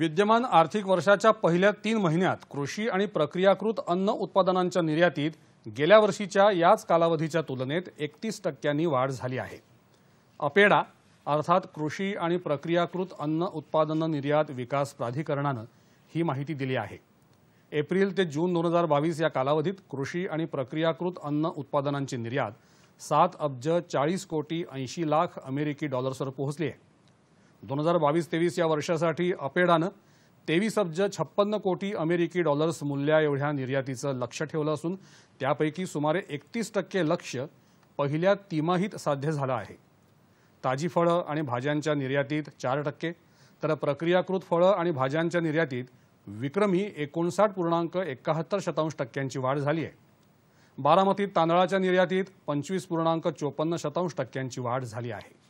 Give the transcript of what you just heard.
विद्यमान आर्थिक वर्षाच्या पहिल्या तीन महिन्यात कृषी आणि प्रक्रियाकृत अन्न उत्पादनांच्या निर्यातीत गेल्या वर्षीच्या याच कालावधीच्या तुलनेत एकतीस टक्क्यांनी वाढ झाली आहे अपेडा अर्थात कृषी आणि प्रक्रियाकृत अन्न उत्पादन निर्यात विकास प्राधिकरणानं ही माहिती दिली आहे एप्रिल ते जून दोन हजार बावीस या कालावधीत कृषी आणि प्रक्रियाकृत अन्न उत्पादनांची निर्यात सात अब्ज चाळीस कोटी ऐंशी लाख अमेरिकी डॉलर्सवर पोहोचली आहे दोन हजार बावीस तेवीस या वर्षासाठी अपेडानं तेवीस अब्ज छप्पन्न कोटी अमेरिकी डॉलर्स मूल्या एवढ्या निर्यातीचं लक्ष ठेवलं असून त्यापैकी सुमारे एकतीस टक्के लक्ष पहिल्या तिमाहीत साध्य झालं आहे ताजी फळं आणि भाज्यांच्या निर्यातीत चार टक्के तर प्रक्रियाकृत फळं आणि भाज्यांच्या निर्यातीत विक्रमी एकोणसाठ पूर्णांक एकाहत्तर शतांश टक्क्यांची वाढ झाली आहे बारामतीत तांदळाच्या निर्यातीत पंचवीस पूर्णांक चोपन्न शतांश टक्क्यांची वाढ झाली आहे